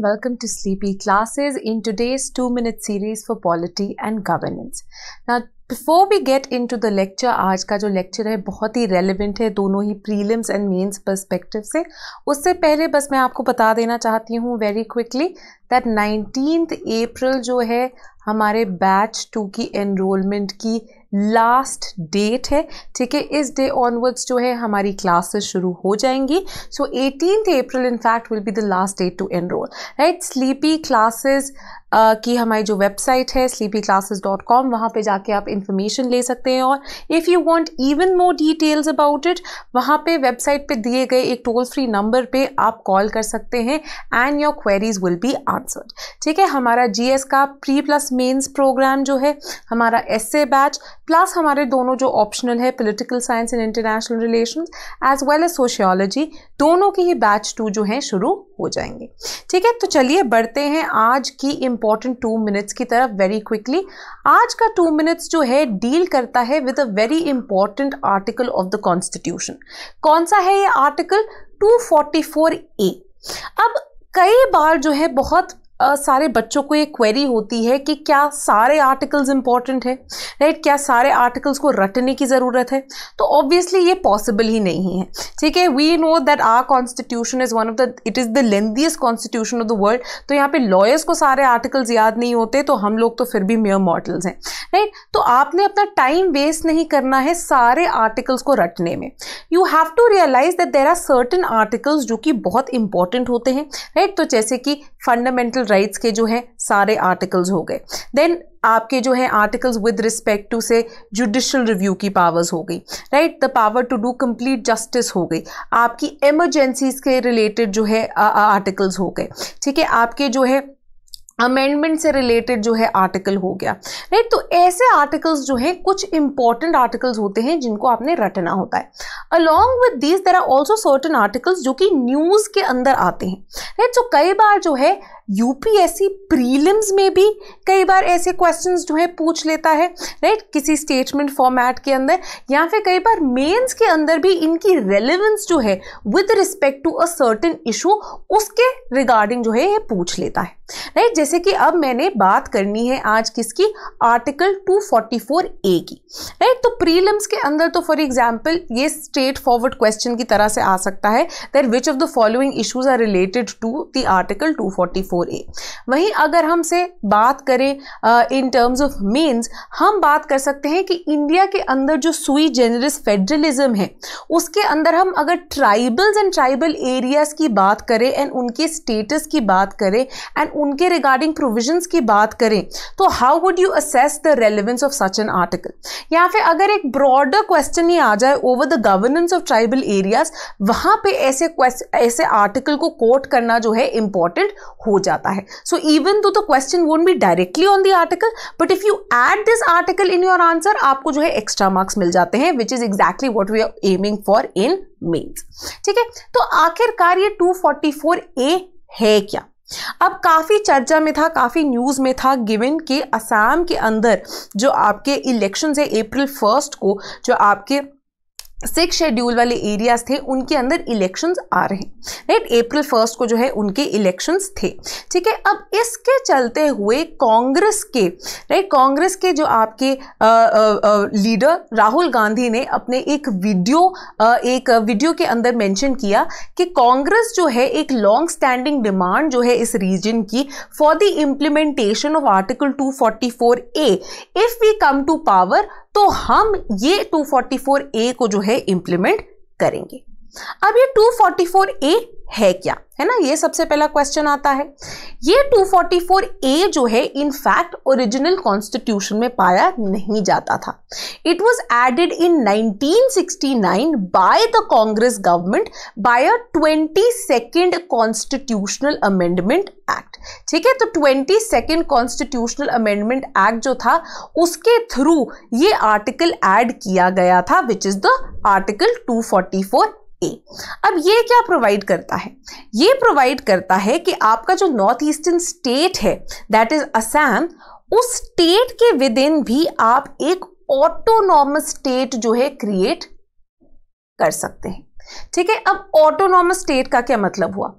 and welcome to Sleepy Classes in today's two minute series for polity and governance. Now, before we get into the lecture, आज का जो lecture है बहुत ही relevant है दोनों ही प्रीलिम्स एंड मेंस पर्सपेक्टिव से उससे पहले बस मैं आपको बता देना चाहती हूँ very quickly that nineteen April जो है हमारे बैच टू की एनरोलमेंट की लास्ट डेट है ठीक है इस डे ऑनवर्ड्स जो है हमारी क्लासेस शुरू हो जाएंगी so eighteen April in fact will be the last date to enrol right sleepy classes की हमारी जो वेबसाइट है स्लीपी क्लासेस डॉट कॉम वहाँ पर जाके आप इन्फॉर्मेशन ले सकते हैं और if you want even more details about it वहाँ पर वेबसाइट पर दिए गए एक टोल फ्री नंबर पर आप कॉल कर सकते हैं and your queries will be answered ठीक है हमारा जी एस का प्री प्लस मेन्स प्रोग्राम जो है हमारा एस ए बैच प्लस हमारे दोनों जो ऑप्शनल है political science and international relation as well as sociology दोनों की ही बैच टू जो हैं शुरू हो जाएंगे ठीक है तो चलिए बढ़ते हैं आज की इंपॉर्टेंट टू मिनट्स की तरफ वेरी क्विकली आज का टू मिनट्स जो है डील करता है with a very important article of the constitution कौन सा है ये आर्टिकल 244 ए अब कई बार जो है बहुत Uh, सारे बच्चों को ये क्वेरी होती है कि क्या सारे आर्टिकल्स इंपॉर्टेंट है राइट right? क्या सारे आर्टिकल्स को रटने की ज़रूरत है तो ऑब्वियसली ये पॉसिबल ही नहीं है ठीक है we know that our constitution is one of the it is the lengthiest constitution of the world तो यहाँ पे लॉयर्स को सारे आर्टिकल्स याद नहीं होते तो हम लोग तो फिर भी मेयर मॉडल्स हैं राइट तो आपने अपना टाइम वेस्ट नहीं करना है सारे आर्टिकल्स को रटने में you have to realise that there are certain articles जो कि बहुत इंपॉर्टेंट होते हैं राइट right? तो जैसे कि फंडामेंटल राइट्स के जो हैं सारे आर्टिकल्स हो गए देन आपके जो हैं आर्टिकल्स विद रिस्पेक्ट टू से जुडिशल रिव्यू की पावर्स हो गई right the power to do complete justice हो गई आपकी एमरजेंसीज के रिलेटेड जो है आर्टिकल्स हो गए ठीक है आपके जो है अमेंडमेंट से रिलेटेड जो है आर्टिकल हो गया राइट तो ऐसे आर्टिकल्स जो हैं कुछ इंपॉर्टेंट आर्टिकल्स होते हैं जिनको आपने रटना होता है along with these there are also certain articles जो कि न्यूज़ के अंदर आते हैं राइट सो तो कई बार जो है यूपीएससी प्रीलिम्स में भी कई बार ऐसे क्वेश्चंस जो है पूछ लेता है राइट किसी स्टेटमेंट फॉर्मेट के अंदर या फिर कई बार मेंस के अंदर भी इनकी रेलेवेंस जो है with respect to a certain issue उसके रिगार्डिंग जो है ये पूछ लेता है राइट जैसे कि अब मैंने बात करनी है आज किसकी आर्टिकल टू ए की राइट तो प्रीलिम्स के अंदर तो फॉर एग्जाम्पल ये स्ट्रेट फॉरवर्ड क्वेश्चन की तरह से आ सकता है that which of the following issues are related to the article 244 four A वहीं अगर हमसे बात करें इन टर्म्स ऑफ मीन्स हम बात कर सकते हैं कि इंडिया के अंदर जो सुई जेनरस फेडरलिज्म है उसके अंदर हम अगर ट्राइबल्स एंड ट्राइबल एरियाज़ की बात करें एंड उनके स्टेटस की बात करें एंड उनके रिगार्डिंग प्रोविजन की बात करें तो how would you assess the relevance of such an article या फिर अगर एक ब्रॉडर क्वेश्चन ही आ जाए over the governance of tribal areas वहां पे ऐसे ऐसे आर्टिकल को कोट करना जो है इंपॉर्टेंट हो जाता है so even though the question won't be directly on the article but if you add this article in your answer आपको जो है एक्स्ट्रा मार्क्स मिल जाते हैं which is exactly what we are aiming for in mains ठीक है तो आखिरकार ये 244 ए है क्या अब काफ़ी चर्चा में था काफ़ी न्यूज़ में था गिवन के असम के अंदर जो आपके इलेक्शंस है अप्रैल फर्स्ट को जो आपके सिक्स शेड्यूल वाले एरियाज थे उनके अंदर इलेक्शंस आ रहे हैं राइट अप्रैल फर्स्ट को जो है उनके इलेक्शंस थे ठीक है अब इसके चलते हुए कांग्रेस के राइट कांग्रेस के जो आपके आ, आ, आ, लीडर राहुल गांधी ने अपने एक वीडियो आ, एक वीडियो के अंदर मेंशन किया कि कांग्रेस जो है एक लॉन्ग स्टैंडिंग डिमांड जो है इस रीजन की for the implementation of article two A if we come to power तो हम ये 244 ए को जो है इंप्लीमेंट करेंगे अब ये 244 ए है क्या है ना ये सबसे पहला क्वेश्चन आता है ये 244 ए जो है इनफैक्ट ओरिजिनल कॉन्स्टिट्यूशन में पाया नहीं जाता था it was added in 1969 by the Congress government by a twenty second constitutional amendment act ठीक है तो twenty second constitutional amendment act जो था उसके थ्रू ये आर्टिकल एड किया गया था which is the article two A अब ये क्या प्रोवाइड करता है ये प्रोवाइड करता है कि आपका जो नॉर्थ ईस्टर्न स्टेट है दैट इज असम उस स्टेट के विद इन भी आप एक ऑटोनॉमस स्टेट जो है क्रिएट कर सकते हैं ठीक है अब ऑटोनॉमस स्टेट का क्या मतलब हुआ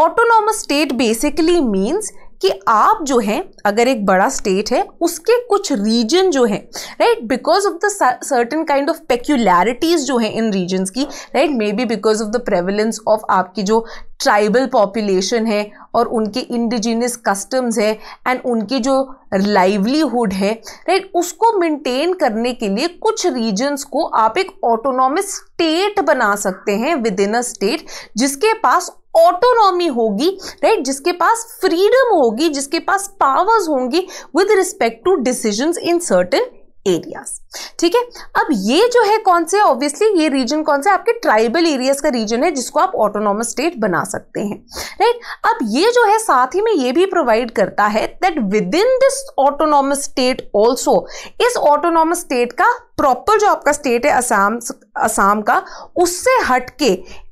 ऑटोनॉमस स्टेट बेसिकली मीन्स कि आप जो हैं अगर एक बड़ा स्टेट है उसके कुछ रीजन जो हैं right because of the certain kind of peculiarities जो हैं इन रीजन्स की right may be because of the prevalence of आपकी जो ट्राइबल पॉपुलेशन है और उनके इंडिजीनियस कस्टम्स है एंड उनकी जो लाइवलीहुड है राइट उसको मेंटेन करने के लिए कुछ रीजन्स को आप एक ऑटोनॉमस स्टेट बना सकते हैं विद इन अ स्टेट जिसके पास ऑटोनॉमी होगी राइट जिसके पास फ्रीडम होगी जिसके पास पावर्स होंगी with respect to decisions in certain areas ठीक है अब ये जो है कौन से ऑब्वियसली ये रीजन कौन से आपके ट्राइबल एरियाज का रीजन है जिसको आप ऑटोनॉमस स्टेट बना सकते हैं राइट अब ये जो है साथ ही में ये भी प्रोवाइड करता है that within this autonomous state also इस ऑटोनॉमस स्टेट का प्रॉपर जो आपका स्टेट है असम असम का उससे हटके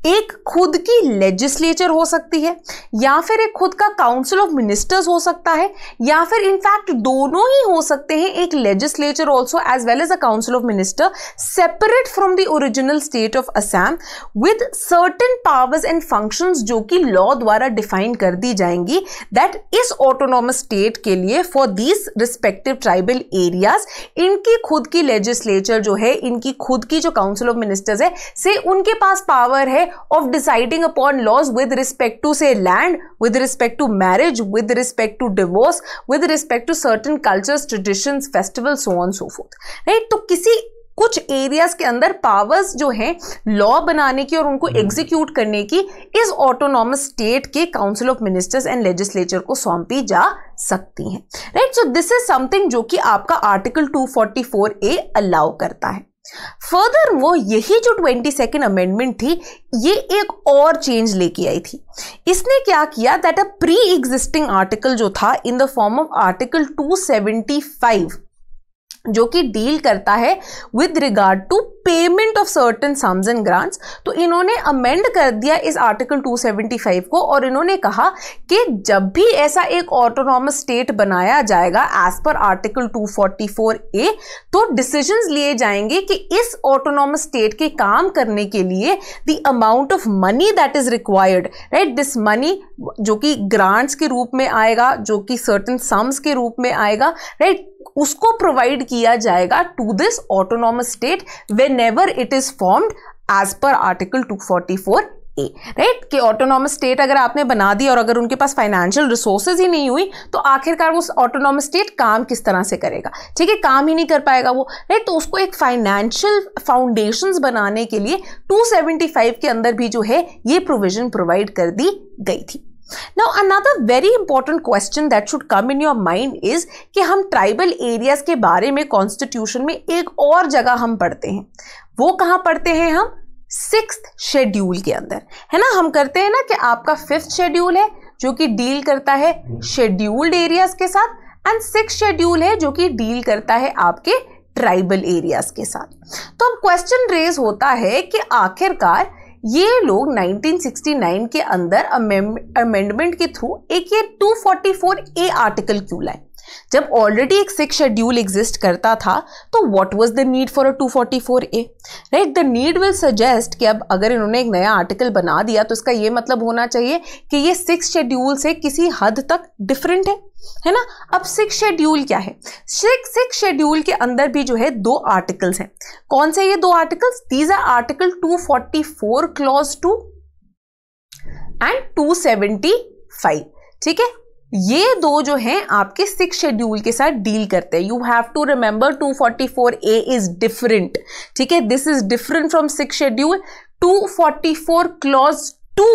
एक खुद की लेजिस्लेचर हो सकती है या फिर एक खुद का काउंसिल ऑफ मिनिस्टर्स हो सकता है या फिर इनफैक्ट दोनों ही हो सकते हैं एक legislature also as well as a council of minister separate from the original state of assam with certain powers and functions जो कि लॉ द्वारा डिफाइन कर दी जाएंगी दैट इस ऑटोनॉमस स्टेट के लिए for these respective tribal areas इनकी खुद की लेजिस्लेचर जो है इनकी खुद की जो काउंसिल ऑफ मिनिस्टर्स है से उनके पास पावर है of deciding upon laws with respect to से land with respect to marriage with respect to divorce with respect to certain cultures traditions festival so on so forth right right तो किसी कुछ areas के अंदर powers जो हैं law बनाने की और उनको एग्जीक्यूट हम्म। करने की इस ऑटोनॉमस स्टेट के council of ministers and legislature को सौंपी जा सकती हैं right so this is something जो कि आपका आर्टिकल 244 ए अलाउ करता है फर्दर वो यही जो ट्वेंटी सेकेंड अमेंडमेंट थी ये एक और चेंज लेके आई थी इसने क्या किया that a pre existing article जो था in the form of article 275 जो कि डील करता है with regard to payment of certain sums and grants तो इन्होंने अमेंड कर दिया इस आर्टिकल 275 को और इन्होंने कहा कि जब भी ऐसा एक ऑटोनॉमस स्टेट बनाया जाएगा एज पर आर्टिकल 244 ए तो डिसीजंस लिए जाएंगे कि इस ऑटोनॉमस स्टेट के काम करने के लिए the amount of money that is required right this money जो कि ग्रांट्स के रूप में आएगा जो कि सर्टन सम्स के रूप में आएगा राइट right? उसको प्रोवाइड किया जाएगा to this autonomous state whenever it is formed as per article 244 A right कि ऑटोनॉमस स्टेट अगर आपने बना दी और अगर उनके पास फाइनेंशियल रिसोर्सेज ही नहीं हुई तो आखिरकार वो ऑटोनॉमस स्टेट काम किस तरह से करेगा ठीक है काम ही नहीं कर पाएगा वो राइट तो उसको एक फाइनेंशियल फाउंडेशंस बनाने के लिए 275 के अंदर भी जो है ये प्रोविजन प्रोवाइड कर दी गई थी now another very important question that should come in your mind is कि हम ट्राइबल एरियाज के बारे में कॉन्स्टिट्यूशन में एक और जगह हम पढ़ते हैं वो कहाँ पढ़ते हैं हम सिक्स शेड्यूल के अंदर है ना हम करते हैं ना कि आपका फिफ्थ शेड्यूल है जो कि डील करता है शेड्यूल्ड एरियाज के साथ एंड सिक्स शेड्यूल है जो कि डील करता है आपके ट्राइबल एरियाज के साथ तो अब क्वेश्चन रेज होता है कि आखिरकार ये लोग 1969 के अंदर अमेंडमेंट के थ्रू एक ये 244 ए आर्टिकल क्यों लाए जब ऑलरेडी एक सिक्स शेड्यूल एग्जिस्ट करता था तो what was the need for a 244 A right the need will suggest कि अब अगर इन्होंने एक नया आर्टिकल बना दिया तो इसका ये मतलब होना चाहिए कि ये सिक्स शेड्यूल से किसी हद तक डिफरेंट है है ना अब सिक्स शेड्यूल क्या है सिक्स सिक्स शेड्यूल के अंदर भी जो है दो आर्टिकल्स हैं कौन से ये दो articles these are article 244 clause two and 275 ठीक है ये दो जो हैं आपके सिक्स शेड्यूल के साथ डील करते हैं you have to remember 244 A is different ठीक है this is different from six schedule 244 clause two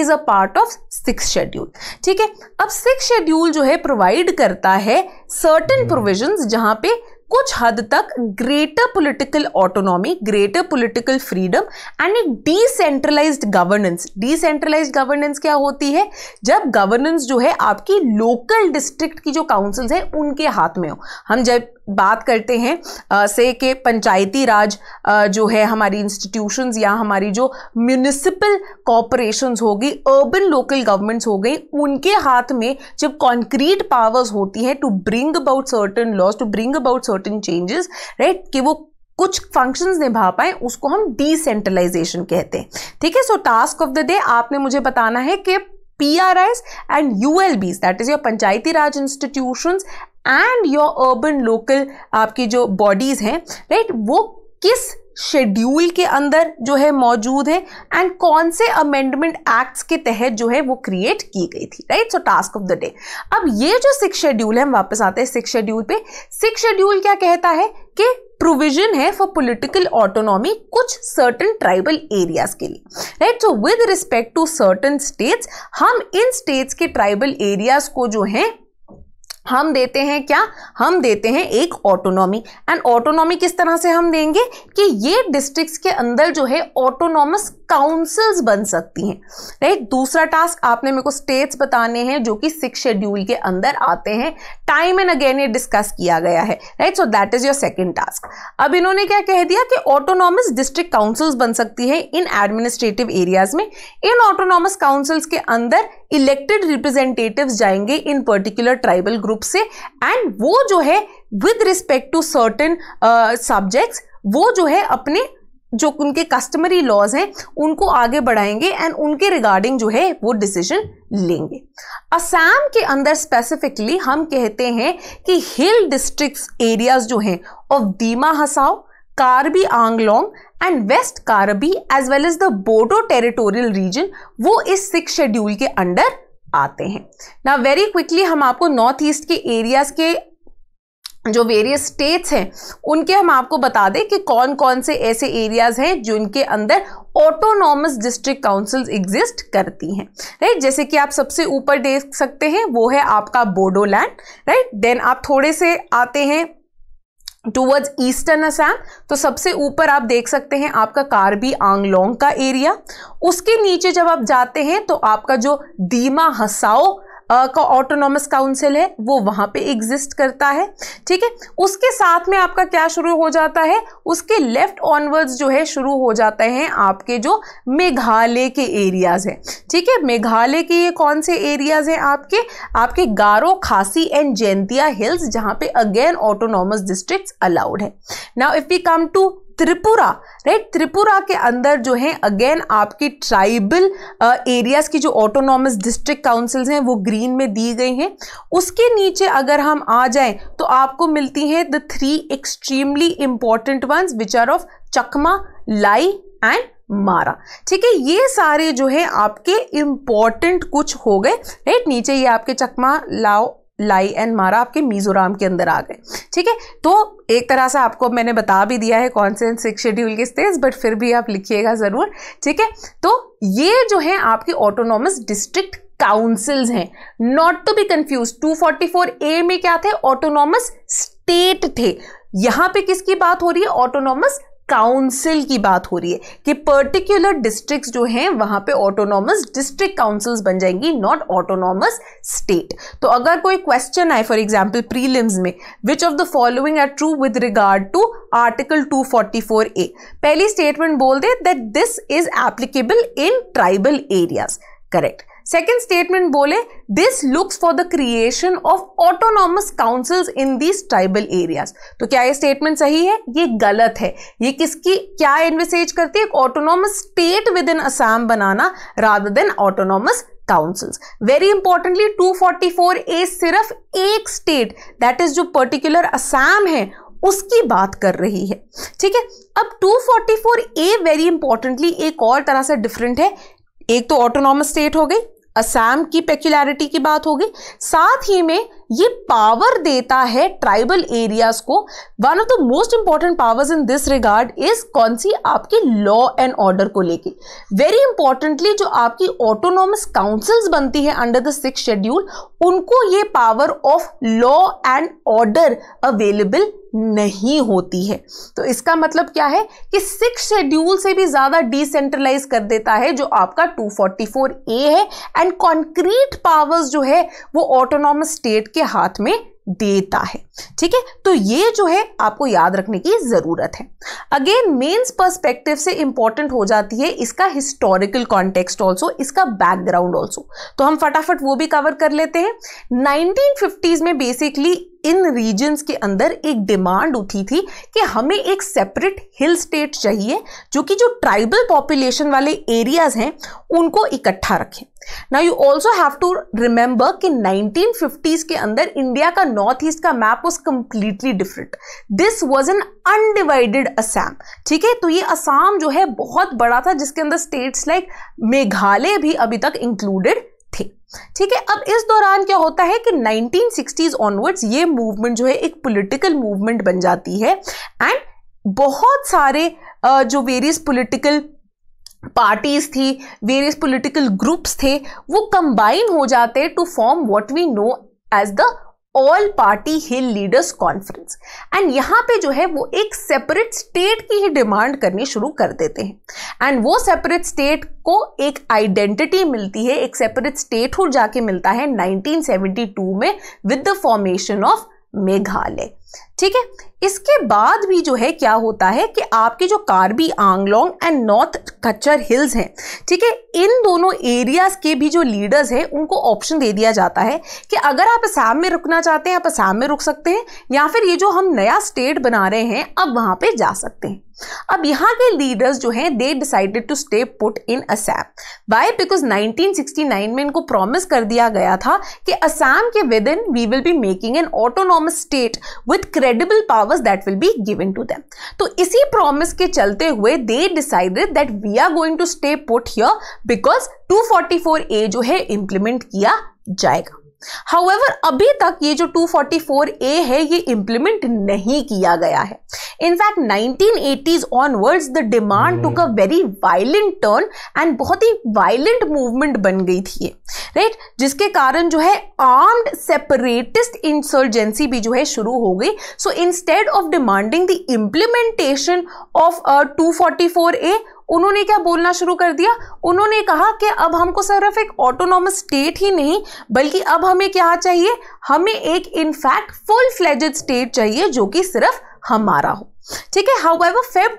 is a part of six schedule ठीक है अब सिक्स शेड्यूल जो है प्रोवाइड करता है सर्टन प्रोविजंस जहां पे कुछ हद तक greater political autonomy greater political freedom and एक डिसेंट्रलाइज्ड गवर्नेंस डिसेंट्रलाइज गवर्नेंस क्या होती है जब गवर्नेंस जो है आपकी लोकल डिस्ट्रिक्ट की जो काउंसिल्स है उनके हाथ में हो हम जब बात करते हैं से कि पंचायती राज जो है हमारी इंस्टीट्यूशंस या हमारी जो म्यूनिसिपल कॉरपोरेशंस होगी अर्बन लोकल गवर्नमेंट्स हो गई उनके हाथ में जब कॉन्क्रीट पावर्स होती हैं to bring about certain laws to bring about certain changes right कि वो कुछ फंक्शंस निभा पाए उसको हम डिसेंट्रलाइजेशन कहते हैं ठीक है so task of the day आपने मुझे बताना है कि P R and U L Bs that is your Panchayati Raj institution and your urban local आपकी जो बॉडीज़ हैं राइट वो किस शेड्यूल के अंदर जो है मौजूद है एंड कौन से अमेंडमेंट एक्ट्स के तहत जो है वो क्रिएट की गई थी right so task of the day अब ये जो सिक्स शेड्यूल है हम वापस आते हैं सिक्स शेड्यूल पे सिक्स शेड्यूल क्या कहता है कि प्रोविजन है फॉर पॉलिटिकल ऑटोनॉमी कुछ सर्टन ट्राइबल एरियाज के लिए right so with respect to certain states हम इन स्टेट्स के ट्राइबल एरियाज को जो है हम देते हैं क्या हम देते हैं एक ऑटोनॉमी एंड ऑटोनॉमी किस तरह से हम देंगे कि ये डिस्ट्रिक्ट्स के अंदर जो है ऑटोनॉमस काउंसिल्स बन सकती हैं राइट दूसरा टास्क आपने मेरे को स्टेट्स बताने हैं जो कि सिक्स शेड्यूल के अंदर आते हैं टाइम एंड अगेन ये डिस्कस किया गया है right so that is your second task अब इन्होंने क्या कह दिया कि ऑटोनॉमस डिस्ट्रिक्ट काउंसिल्स बन सकती है इन एडमिनिस्ट्रेटिव एरियाज में इन ऑटोनॉमस काउंसिल्स के अंदर इलेक्टेड रिप्रेजेंटेटिव जाएंगे इन पर्टिकुलर ट्राइबल ग्रुप से एंड वो जो है with respect to certain subjects वो जो है अपने जो उनके कस्टमरी लॉज हैं उनको आगे बढ़ाएंगे एंड उनके रिगार्डिंग जो है वो डिसीजन लेंगे असम के अंदर स्पेसिफिकली हम कहते हैं कि हिल डिस्ट्रिक्ट्स एरियाज जो हैं of Dima Hasao Karbi Anglong and west Karbi as well as the Bodo territorial region वो इस सिक्स शेड्यूल के अंडर आते हैं ना वेरी क्विकली हम आपको नॉर्थ ईस्ट के एरियाज के जो वेरियस स्टेट्स हैं उनके हम आपको बता दें कि कौन कौन से ऐसे एरियाज हैं जिनके अंदर ऑटोनॉमस डिस्ट्रिक्ट काउंसिल्स एग्जिस्ट करती हैं राइट जैसे कि आप सबसे ऊपर देख सकते हैं वो है आपका बोडोलैंड राइट देन आप थोड़े से आते हैं टूवर्ड्स ईस्टर्न असाम तो सबसे ऊपर आप देख सकते हैं आपका कार्बी आंगलोंग का एरिया उसके नीचे जब आप जाते हैं तो आपका जो दीमा हसाओ का ऑटोनॉमस काउंसिल है वो वहां पे एग्जिस्ट करता है ठीक है उसके साथ में आपका क्या शुरू हो जाता है उसके लेफ्ट ऑनवर्ड्स जो है शुरू हो जाते हैं आपके जो मेघालय के एरियाज़ हैं ठीक है मेघालय के ये कौन से एरियाज़ हैं आपके आपके गारो खासी एंड जैंतिया हिल्स जहां पे अगेन ऑटोनॉमस डिस्ट्रिक्ट अलाउड है now if we come to Tripura right Tripura के अंदर जो है अगेन आपके ट्राइबल एरियाज की जो ऑटोनॉमस डिस्ट्रिक्ट काउंसिल्स हैं वो ग्रीन में दी गई हैं उसके नीचे अगर हम आ जाएं तो आपको मिलती हैं the three extremely important ones which are of Chakma Lai and Mara ठीक है ये सारे जो है आपके इंपॉर्टेंट कुछ हो गए राइट नीचे ये आपके चकमा लाओ लाई एंड मारा आपके मिजोराम के अंदर आ गए ठीक है तो एक तरह से आपको मैंने बता भी दिया है कौन से सिक्स शेड्यूल के स्टेट्स बट फिर भी आप लिखिएगा ज़रूर ठीक है तो ये जो है आपके ऑटोनोमस डिस्ट्रिक्ट काउंसिल्स हैं not to be confuse 244 A में क्या थे ऑटोनोमस स्टेट थे यहां पे किसकी बात हो रही है ऑटोनोमस काउंसिल की बात हो रही है कि पर्टिकुलर डिस्ट्रिक्ट्स जो हैं वहाँ पे ऑटोनॉमस डिस्ट्रिक्ट काउंसिल्स बन जाएंगी नॉट ऑटोनॉमस स्टेट तो अगर कोई क्वेश्चन आए फॉर एग्जांपल प्रीलिम्स में which of the following are true with regard to article 244 A पहली स्टेटमेंट बोल दे that this is applicable in tribal areas correct second statement बोले this looks for the creation of autonomous councils in these tribal areas तो क्या ये statement सही है ये गलत है ये किसकी क्या इन्वेसेज करती है autonomous state within Assam बनाना rather than autonomous councils very importantly 244 forty four A सिर्फ एक स्टेट दैट इज जो पर्टिकुलर असाम है उसकी बात कर रही है ठीक है अब 244 ए वेरी इंपॉर्टेंटली एक और तरह से डिफरेंट है एक तो ऑटोनॉमस स्टेट हो गई असम की पेक्युलैरिटी की बात हो गई साथ ही में ये पावर देता है ट्राइबल एरियाज को one of the most important powers in this regard is कौन सी आपकी लॉ एंड ऑर्डर को लेके वेरी इंपॉर्टेंटली जो आपकी ऑटोनॉमस काउंसिल्स बनती है अंडर द सिक्स शेड्यूल उनको ये power of law and order available नहीं होती है तो इसका मतलब क्या है कि सिक्स शेड्यूल से भी ज़्यादा डिसेंट्रलाइज कर देता है जो आपका 244 ए है एंड कॉन्क्रीट पावर्स जो है वो ऑटोनॉमस स्टेट के उसके हाथ में देता है ठीक है तो ये जो है आपको याद रखने की ज़रूरत है अगेन मेन्स पर्सपेक्टिव से इंपॉर्टेंट हो जाती है इसका हिस्टोरिकल कॉन्टेक्स्ट ऑल्सो इसका बैकग्राउंड ऑल्सो तो हम फटाफट वो भी कवर कर लेते हैं 1950s में बेसिकली इन रीजन्स के अंदर एक डिमांड उठी थी कि हमें एक सेपरेट हिल स्टेट चाहिए जो कि जो ट्राइबल पॉपुलेशन वाले एरियाज हैं उनको इकट्ठा रखें ना you also have to remember कि 1950s के अंदर इंडिया का नॉर्थ ईस्ट का map was completely different this was an undivided Assam ठीक है तो ये असम जो है बहुत बड़ा था जिसके अंदर स्टेट्स लाइक मेघालय भी अभी तक इंक्लूडेड ठीक है अब इस दौरान क्या होता है कि 1960s ऑनवर्ड्स ये मूवमेंट जो है एक पॉलिटिकल मूवमेंट बन जाती है एंड बहुत सारे जो वेरियस पॉलिटिकल पार्टीज थी वेरियस पॉलिटिकल ग्रुप्स थे वो कंबाइन हो जाते हैं to form what we know as the all party hill leaders conference and यहाँ पे जो है वो एक सेपरेट स्टेट की ही डिमांड करनी शुरू कर देते हैं एंड वो सेपरेट स्टेट को एक आइडेंटिटी मिलती है एक सेपरेट स्टेट हो जाके मिलता है 1972 में with the formation of Meghalaya ठीक है इसके बाद भी जो है क्या होता है कि आपके जो Karbi Anglong and north Cachar hills हैं ठीक है इन दोनों एरियाज के भी जो लीडर्स हैं उनको ऑप्शन दे दिया जाता है कि अगर आप असाम में रुकना चाहते हैं आप असाम में रुक सकते हैं या फिर ये जो हम नया स्टेट बना रहे हैं अब वहां पर जा सकते हैं अब यहां के लीडर्स जो हैं they decided to stay put in Assam by because 1969 में इनको प्रॉमिस कर दिया गया था कि असैम के within we will be making an autonomous state with with credible powers that will be given to them तो इसी प्रॉमिस के चलते हुए they decided that we are going to stay put here because 244 A जो है implement किया जाएगा however अभी तक ये जो 244 ए है ये इंप्लीमेंट नहीं किया गया है in fact 1980s onwards the demand took a very violent turn and बहुत ही वायलेंट मूवमेंट बन गई थी राइट right? जिसके कारण जो है आर्म्ड सेपरेटिस्ट इंसर्जेंसी भी जो है शुरू हो गई so instead of demanding the implementation of two forty four A उन्होंने क्या बोलना शुरू कर दिया उन्होंने कहा कि अब हमको सिर्फ एक ऑटोनॉमस स्टेट ही नहीं बल्कि अब हमें क्या चाहिए हमें एक इनफैक्ट फुल फ्लेजेड स्टेट चाहिए जो कि सिर्फ हमारा हो ठीक है हाउ एवर फेब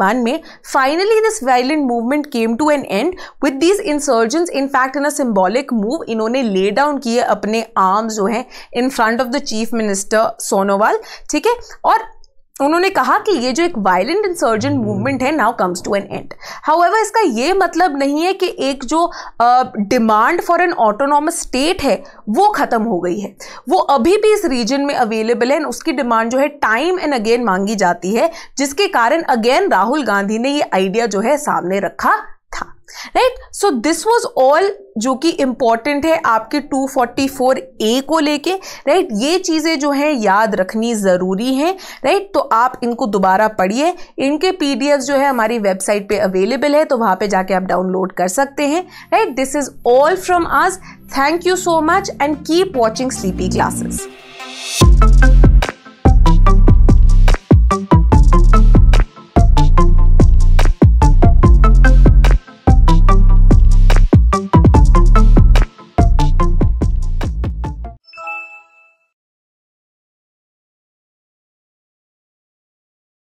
वन में finally this violent movement came to an end with these in fact in a symbolic move इन्होंने ले डाउन किए अपने आर्म्स जो हैं in front of the chief minister Sonowal ठीक है और तो उन्होंने कहा कि ये जो एक वायलेंट इंसर्जेंट मूवमेंट है now comes to an end however इसका ये मतलब नहीं है कि एक जो demand for an autonomous state है वो ख़त्म हो गई है वो अभी भी इस रीजन में अवेलेबल है उसकी डिमांड जो है टाइम एंड अगेन मांगी जाती है जिसके कारण अगेन राहुल गांधी ने ये आइडिया जो है सामने रखा right so this was all जो कि इम्पॉर्टेंट है आपके 244 ए को लेके राइट right? ये चीज़ें जो हैं याद रखनी ज़रूरी हैं राइट right? तो आप इनको दोबारा पढ़िए इनके पी जो है हमारी वेबसाइट पे अवेलेबल है तो वहाँ पे जाके आप डाउनलोड कर सकते हैं right this is all from आज thank you so much and keep watching Sleepy classes